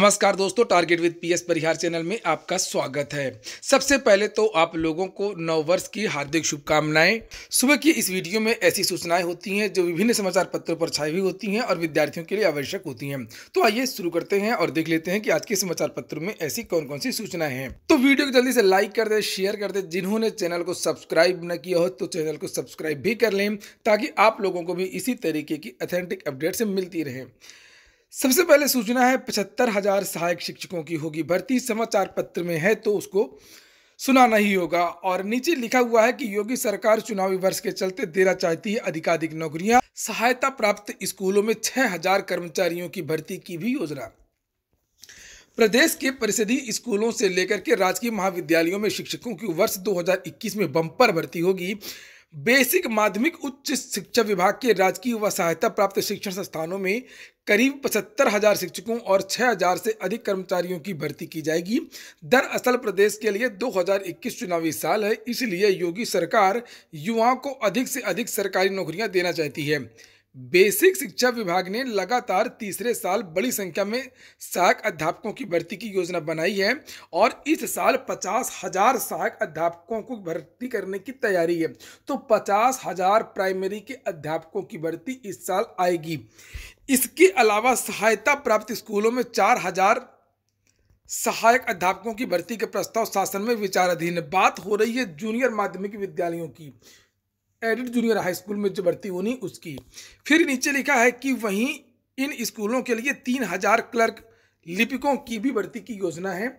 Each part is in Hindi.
नमस्कार दोस्तों target with PS Parihar channel में आपका स्वागत है सबसे पहले तो आप लोगों को नव वर्ष की हार्दिक शुभकामनाएं सुबह की इस वीडियो में ऐसी सूचनाएं होती हैं जो विभिन्न समाचार पत्रों पर छाई हुई होती हैं और विद्यार्थियों के लिए आवश्यक होती हैं तो आइए शुरू करते हैं और देख लेते हैं कि आज के समाचार पत्रों में ऐसी कौन कौन सी सूचनाएं हैं तो वीडियो को जल्दी से लाइक कर दे शेयर कर दे जिन्होंने चैनल को सब्सक्राइब न किया हो तो चैनल को सब्सक्राइब भी कर लें ताकि आप लोगों को भी इसी तरीके की अथेंटिक अपडेट मिलती रहे सबसे पहले सूचना है पचहत्तर हजार सहायक शिक्षकों की होगी भर्ती समाचार पत्र में है तो उसको सुनाना ही होगा और नीचे लिखा हुआ है कि योगी सरकार चुनावी वर्ष के चलते देना चाहती है अधिकाधिक नौकरियां सहायता प्राप्त स्कूलों में छह हजार कर्मचारियों की भर्ती की भी योजना प्रदेश के परिषदीय स्कूलों से लेकर के राजकीय महाविद्यालयों में शिक्षकों की वर्ष 2021 में बम्पर भर्ती होगी बेसिक माध्यमिक उच्च शिक्षा विभाग के राजकीय व सहायता प्राप्त शिक्षण संस्थानों में करीब पचहत्तर हजार शिक्षकों और हज़ार से अधिक कर्मचारियों की भर्ती की जाएगी दरअसल प्रदेश के लिए 2021 चुनावी साल है इसलिए योगी सरकार युवाओं को अधिक से अधिक सरकारी नौकरियां देना चाहती है बेसिक शिक्षा विभाग ने लगातार तीसरे साल बड़ी संख्या में सहायक अध्यापकों की भर्ती की योजना बनाई है और इस साल पचास हजार सहायक अध्यापकों को भर्ती करने की तैयारी है तो पचास हजार प्राइमरी के अध्यापकों की भर्ती इस साल आएगी इसके अलावा सहायता प्राप्त स्कूलों में चार हजार सहायक अध्यापकों की भर्ती के प्रस्ताव शासन में विचाराधीन बात हो रही है जूनियर माध्यमिक विद्यालयों की एडिड जूनियर हाई स्कूल में जो भर्ती होनी उसकी फिर नीचे लिखा है कि वहीं इन स्कूलों के लिए तीन हजार क्लर्क लिपिकों की भी भर्ती की योजना है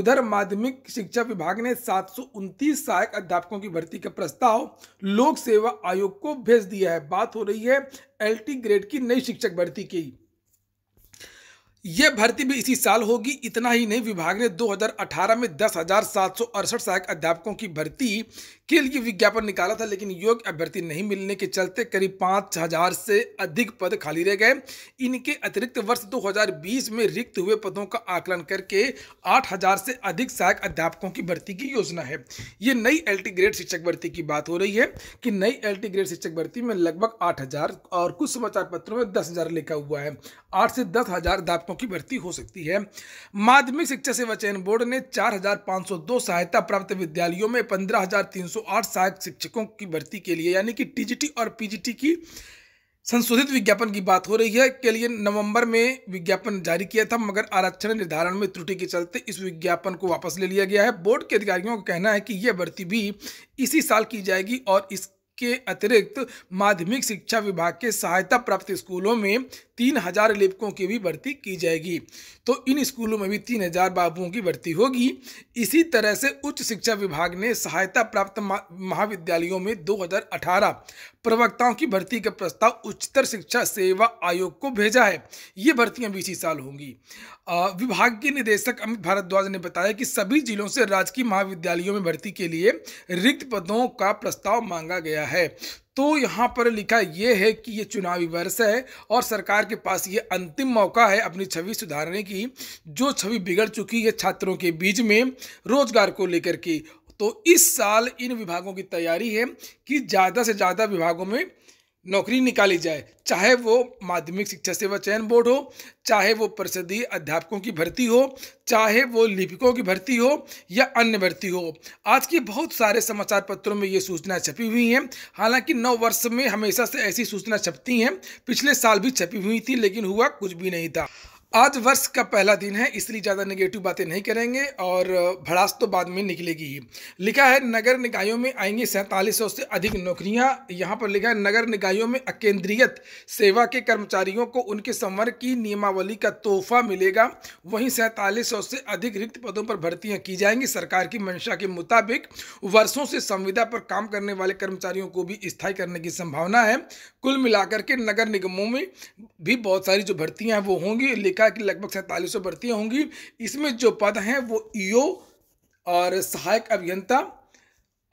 उधर माध्यमिक शिक्षा विभाग ने सात सहायक अध्यापकों की भर्ती का प्रस्ताव लोक सेवा आयोग को भेज दिया है बात हो रही है एल ग्रेड की नई शिक्षक भर्ती की ये भर्ती भी इसी साल होगी इतना ही नहीं विभाग ने 2018 में दस हजार सात सौ अड़सठ सहायक अध्यापकों की भर्ती के लिए विज्ञापन निकाला था लेकिन योग्य अभ्यर्थी नहीं मिलने के चलते करीब पाँच हजार से अधिक पद खाली रह गए इनके अतिरिक्त वर्ष 2020 में रिक्त हुए पदों का आकलन करके आठ हजार से अधिक सहायक अध्यापकों की भर्ती की योजना है ये नई एल ग्रेड शिक्षक भर्ती की बात हो रही है कि नई एल ग्रेड शिक्षक भर्ती में लगभग आठ और कुछ समाचार पत्रों में दस लिखा हुआ है आठ से दस हजार छात्रों की भर्ती हो सकती है माध्यमिक शिक्षा सेवा चयन बोर्ड ने 4,502 सहायता प्राप्त विद्यालयों में 15,308 सहायक शिक्षकों की भर्ती के लिए यानी कि टीजीटी और पीजीटी की संशोधित विज्ञापन की बात हो रही है के लिए नवंबर में विज्ञापन जारी किया था मगर आरक्षण निर्धारण में त्रुटि के चलते इस विज्ञापन को वापस ले लिया गया है बोर्ड के अधिकारियों का कहना है कि यह भर्ती भी इसी साल की जाएगी और इस के अतिरिक्त माध्यमिक शिक्षा विभाग के सहायता प्राप्त स्कूलों में तीन हजार लेपकों की भी भर्ती की जाएगी तो इन स्कूलों में भी तीन हजार बाबुओं की भर्ती होगी इसी तरह से उच्च शिक्षा विभाग ने सहायता प्राप्त महाविद्यालयों में 2018 प्रवक्ताओं की भर्ती का प्रस्ताव उच्चतर शिक्षा सेवा आयोग को भेजा है ये भर्तियां बीस साल होंगी विभाग के निदेशक अमित भारद्वाज ने बताया कि सभी जिलों से राजकीय महाविद्यालयों में भर्ती के लिए रिक्त पदों का प्रस्ताव मांगा गया है है तो यहाँ पर लिखा ये है कि ये चुनावी वर्ष है और सरकार के पास ये अंतिम मौका है अपनी छवि सुधारने की जो छवि बिगड़ चुकी है छात्रों के बीच में रोजगार को लेकर के तो इस साल इन विभागों की तैयारी है कि ज़्यादा से ज़्यादा विभागों में नौकरी निकाली जाए चाहे वो माध्यमिक शिक्षा सेवा चयन बोर्ड हो चाहे वो परिषदीय अध्यापकों की भर्ती हो चाहे वो लिपिकों की भर्ती हो या अन्य भर्ती हो आज के बहुत सारे समाचार पत्रों में ये सूचना छपी हुई हैं हालांकि नौ वर्ष में हमेशा से ऐसी सूचना छपती हैं पिछले साल भी छपी हुई थी लेकिन हुआ कुछ भी नहीं था आज वर्ष का पहला दिन है इसलिए ज़्यादा नेगेटिव बातें नहीं करेंगे और भड़ास तो बाद में निकलेगी ही लिखा है नगर निकायों में आएंगे सैंतालीस सौ से अधिक नौकरियां यहां पर लिखा है नगर निकायों में अकेंद्रियत सेवा के कर्मचारियों को उनके संवर्ग की नियमावली का तोहफा मिलेगा वहीं सैंतालीस सौ से अधिक रिक्त पदों पर भर्तियाँ की जाएंगी सरकार की मंशा के मुताबिक वर्षों से संविदा पर काम करने वाले कर्मचारियों को भी स्थायी करने की संभावना है कुल मिलाकर के नगर निगमों में भी बहुत सारी जो भर्तियाँ हैं वो होंगी लिखा कि लगभग सैंतालीस सौ भर्तियाँ होंगी इसमें जो पद हैं वो ईओ और सहायक अभियंता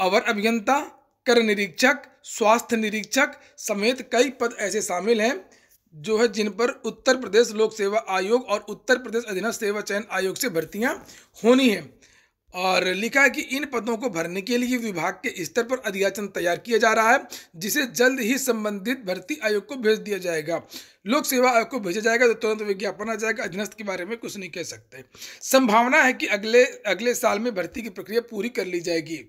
अवर अभियंता कर निरीक्षक स्वास्थ्य निरीक्षक समेत कई पद ऐसे शामिल हैं जो है जिन पर उत्तर प्रदेश लोक सेवा आयोग और उत्तर प्रदेश अधीन सेवा चयन आयोग से भर्तियाँ होनी हैं और लिखा है कि इन पदों को भरने के लिए विभाग के स्तर पर अधियाचन तैयार किया जा रहा है जिसे जल्द ही संबंधित भर्ती आयोग को भेज दिया जाएगा लोक सेवा आयोग को भेजा जाएगा तो तुरंत विज्ञापन आ जाएगा अधीनस्थ के बारे में कुछ नहीं कह सकते संभावना है कि अगले अगले साल में भर्ती की प्रक्रिया पूरी कर ली जाएगी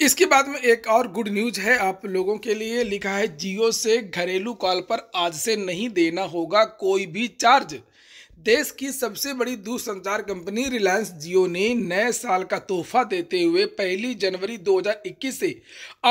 इसके बाद में एक और गुड न्यूज है आप लोगों के लिए लिखा है जियो से घरेलू कॉल पर आज से नहीं देना होगा कोई भी चार्ज देश की सबसे बड़ी दूरसंचार कंपनी रिलायंस जियो ने नए साल का तोहफा देते हुए पहली जनवरी 2021 से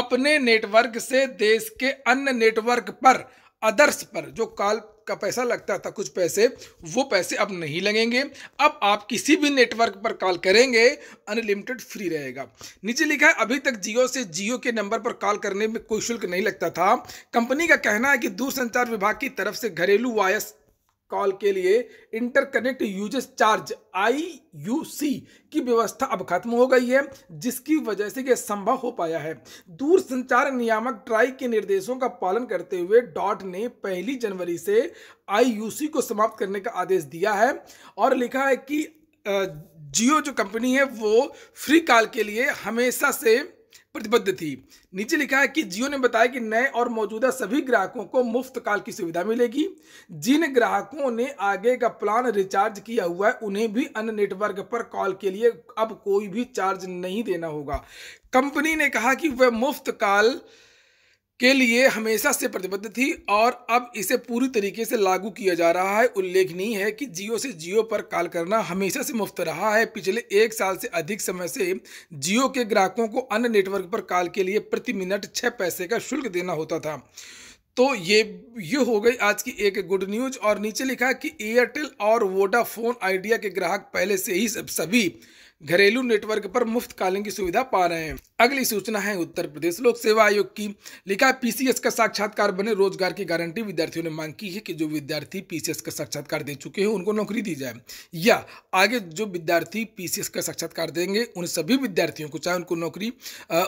अपने नेटवर्क से देश के अन्य नेटवर्क पर आदर्श पर जो कॉल का पैसा लगता था कुछ पैसे वो पैसे अब नहीं लगेंगे अब आप किसी भी नेटवर्क पर कॉल करेंगे अनलिमिटेड फ्री रहेगा नीचे लिखा है अभी तक जियो से जियो के नंबर पर कॉल करने में कोई शुल्क नहीं लगता था कंपनी का कहना है कि दूरसंचार विभाग की तरफ से घरेलू वायस कॉल के लिए इंटरकनेक्ट यूजेस चार्ज सी की व्यवस्था अब खत्म हो गई है जिसकी वजह से यह संभव हो पाया है दूर संचार नियामक ट्राई के निर्देशों का पालन करते हुए डॉट ने पहली जनवरी से सी को समाप्त करने का आदेश दिया है और लिखा है कि जियो जो कंपनी है वो फ्री कॉल के लिए हमेशा से प्रतिबद्ध थी नीचे लिखा है कि जियो ने बताया कि नए और मौजूदा सभी ग्राहकों को मुफ्त काल की सुविधा मिलेगी जिन ग्राहकों ने आगे का प्लान रिचार्ज किया हुआ है उन्हें भी अन्य नेटवर्क पर कॉल के लिए अब कोई भी चार्ज नहीं देना होगा कंपनी ने कहा कि वह मुफ्त काल के लिए हमेशा से प्रतिबद्ध थी और अब इसे पूरी तरीके से लागू किया जा रहा है उल्लेखनीय है कि जियो से जियो पर कॉल करना हमेशा से मुफ्त रहा है पिछले एक साल से अधिक समय से जियो के ग्राहकों को अन्य नेटवर्क पर कॉल के लिए प्रति मिनट छः पैसे का शुल्क देना होता था तो ये ये हो गई आज की एक गुड न्यूज और नीचे लिखा कि एयरटेल और वोडाफोन आइडिया के ग्राहक पहले से ही सभी घरेलू नेटवर्क पर मुफ्त कॉलिंग की सुविधा पा रहे हैं अगली सूचना है उत्तर प्रदेश लोक सेवा आयोग की लिखा है पीसीएस का साक्षात्कार बने रोजगार की गारंटी विद्यार्थियों ने मांग की है कि जो विद्यार्थी पीसीएस का साक्षात्कार दे चुके हैं उनको नौकरी दी जाए या आगे जो विद्यार्थी पीसीएस का साक्षात्कार देंगे उन सभी विद्यार्थियों को चाहे उनको नौकरी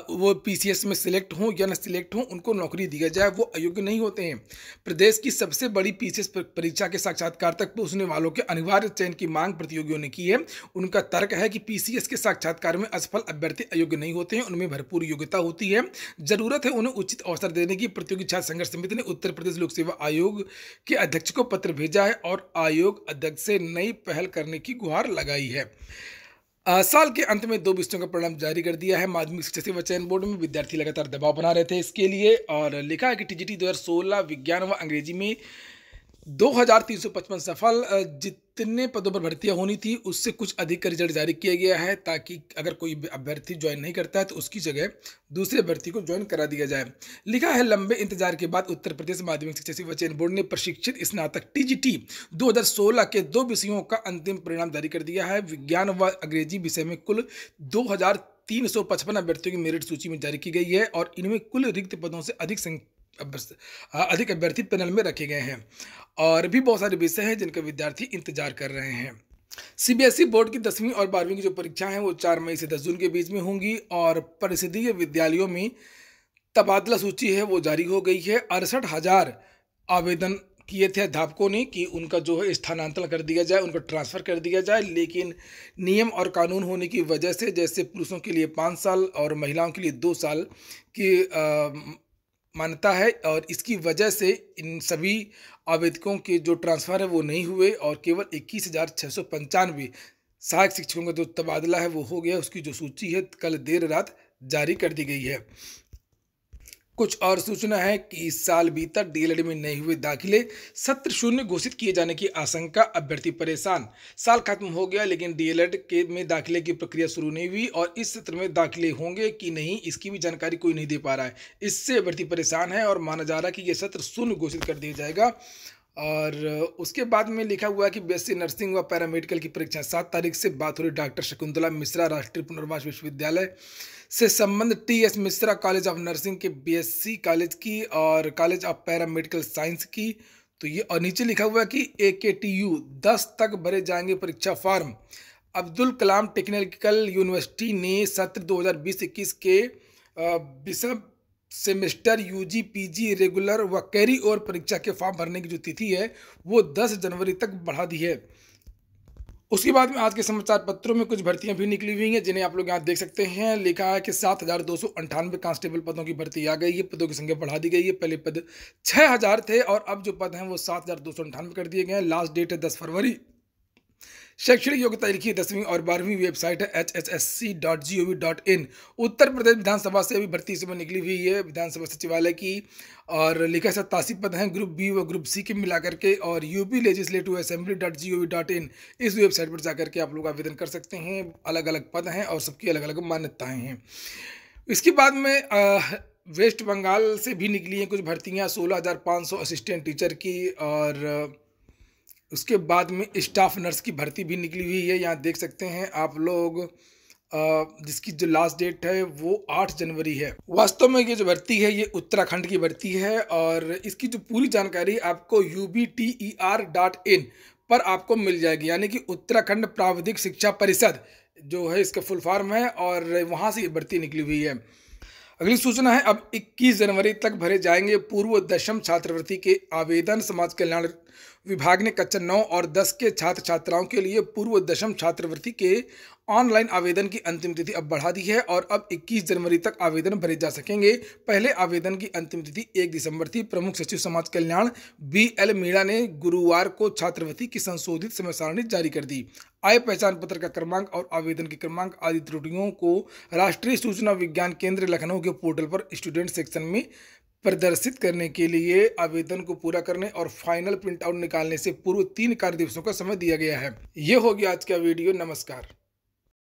वो पीसीएस में सिलेक्ट हों या न सिलेक्ट हों उनको नौकरी दिया जाए वो अयोग्य नहीं होते हैं प्रदेश की सबसे बड़ी पी परीक्षा के साक्षात्कार तक पहुँचने वालों के अनिवार्य चयन की मांग प्रतियोगियों ने की है उनका तर्क है कि पीसीएस के साक्षात्कार में असफल अभ्यर्थी अयोग्य नहीं होते हैं उनमें में भरपूर योग्यता होती है जरूरत है उन्हें उचित अवसर देने की प्रतियोगी छात्र संघर्ष समिति ने उत्तर प्रदेश लोक सेवा आयोग के अध्यक्ष को पत्र भेजा है और आयोग अध्यक्ष से नई पहल करने की गुहार लगाई है आ, साल के अंत में दो विषयों का परिणाम जारी कर दिया है माध्यमिक शिक्षा सेवा चयन बोर्ड में विद्यार्थी लगातार दबाव बना रहे थे इसके लिए और लिखा है कि टीजीटी 2016 विज्ञान व अंग्रेजी में 2355 सफल जित जितने पदों पर भर्तियां होनी थी उससे कुछ अधिक का रिजल्ट जारी किया गया है ताकि अगर कोई अभ्यर्थी ज्वाइन नहीं करता है तो उसकी जगह दूसरे अभ्यर्थी को ज्वाइन करा दिया जाए लिखा है लंबे इंतजार के बाद उत्तर प्रदेश माध्यमिक शिक्षा चयन बोर्ड ने प्रशिक्षित स्नातक टीजीटी 2016 के दो विषयों का अंतिम परिणाम जारी कर दिया है विज्ञान व अंग्रेजी विषय में कुल दो तीन सौ पचपन अभ्यर्थियों की मेरिट सूची में जारी की गई है और इनमें कुल रिक्त पदों से अधिक संख्या अधिक अभ्यर्थी पैनल में रखे गए हैं और भी बहुत सारे विषय हैं जिनका विद्यार्थी इंतजार कर रहे हैं सीबीएसई e बोर्ड की दसवीं और बारहवीं की जो परीक्षाएं हैं वो चार मई से दस जून के बीच में होंगी और परिषदीय विद्यालयों में तबादला सूची है वो जारी हो गई है अड़सठ हज़ार आवेदन किए थे अध्यापकों ने कि उनका जो है स्थानांतरण कर दिया जाए उनको ट्रांसफ़र कर दिया जाए लेकिन नियम और कानून होने की वजह से जैसे पुरुषों के लिए पाँच साल और महिलाओं के लिए दो साल की मान्यता है और इसकी वजह से इन सभी आवेदकों के जो ट्रांसफ़र है वो नहीं हुए और केवल इक्कीस हज़ार छः सौ पंचानवे सहायक शिक्षकों का जो तबादला है वो हो गया उसकी जो सूची है कल देर रात जारी कर दी गई है कुछ और सूचना है कि इस साल भीतर डीएलएड में नहीं हुए दाखिले सत्र शून्य घोषित किए जाने की आशंका अभ्यर्थी परेशान साल खत्म हो गया लेकिन डीएलएड के में दाखिले की प्रक्रिया शुरू नहीं हुई और इस सत्र में दाखिले होंगे कि नहीं इसकी भी जानकारी कोई नहीं दे पा रहा है इससे अभ्यर्थी परेशान है और माना जा रहा है कि यह सत्र शून्य घोषित कर दिया जाएगा और उसके बाद में लिखा हुआ है कि बीएससी नर्सिंग व पैरामेडिकल की परीक्षा सात तारीख से बात हो रही डॉक्टर शकुंतला मिश्रा राष्ट्रीय पुनर्वास विश्वविद्यालय से संबंध T S Mishra college of nursing के बीएससी कॉलेज की और कॉलेज ऑफ पैरामेडिकल साइंस की तो ये और नीचे लिखा हुआ है कि ए के टी यू दस तक भरे जाएंगे परीक्षा form Abdul Kalam technical university ने सत्र 2020-21 के विषम सेमेस्टर पी जी रेगुलर व कैरी और परीक्षा के फॉर्म भरने की जो तिथि है वो 10 जनवरी तक बढ़ा दी है उसके बाद में आज के समाचार पत्रों में कुछ भर्तियां भी निकली हुई हैं जिन्हें आप लोग यहाँ देख सकते हैं लिखा है कि सात हज़ार दो सौ अंठानवे कांस्टेबल पदों की भर्ती आ गई है पदों की संख्या बढ़ा दी गई है पहले पद छः हज़ार थे और अब जो पद हैं वो सात हज़ार दो सौ अंठानवे कर दिए गए हैं लास्ट डेट है दस फरवरी शैक्षणिक योग्यता लिखी दसवीं और बारहवीं वेबसाइट है H H S C dot G O V dot in Uttar Pradesh Vidhan Sabha से अभी भर्ती समय निकली हुई है विधानसभा सचिवालय की और लिखा सत्तासी पद हैं ग्रुप बी व ग्रुप सी के मिला करके और UP legislative assembly dot G O V dot in इस वेबसाइट पर जा करके आप लोग आवेदन कर सकते हैं अलग अलग पद हैं और सबकी अलग अलग मान्यताएँ हैं इसके बाद में वेस्ट बंगाल से भी निकली हैं कुछ भर्तियाँ सोलह हज़ार पाँच सौ असिस्टेंट टीचर की और उसके बाद में स्टाफ नर्स की भर्ती भी निकली हुई है यहाँ देख सकते हैं आप लोग जिसकी जो लास्ट डेट है वो आठ जनवरी है वास्तव में ये जो भर्ती है ये उत्तराखंड की भर्ती है और इसकी जो पूरी जानकारी आपको U B T E R dot in पर आपको मिल जाएगी यानी कि उत्तराखंड प्राविधिक शिक्षा परिषद जो है इसका फुल फॉर्म है और वहाँ से ये भर्ती निकली हुई है अगली सूचना है अब 21 जनवरी तक भरे जाएंगे पूर्व दशम छात्रवृत्ति के आवेदन समाज कल्याण विभाग ने कक्षा नौ और दस के छात्र छात्राओं के लिए पूर्व दशम छात्रवृत्ति के ऑनलाइन आवेदन की अंतिम तिथि अब बढ़ा दी है और अब 21 जनवरी तक आवेदन भरे जा सकेंगे पहले आवेदन की अंतिम तिथि 1 दिसंबर थी प्रमुख सचिव समाज कल्याण बी एल मीणा ने गुरुवार को छात्रवृत्ति की संशोधित समय सारणी जारी कर दी आय पहचान पत्र का क्रमांक और आवेदन के क्रमांक आदि त्रुटियों को राष्ट्रीय सूचना विज्ञान केंद्र लखनऊ के पोर्टल पर स्टूडेंट सेक्शन में प्रदर्शित करने के लिए आवेदन को पूरा करने और फाइनल प्रिंट आउट निकालने से पूर्व तीन कार्य दिवसों का समय दिया गया है ये होगी आज का वीडियो नमस्कार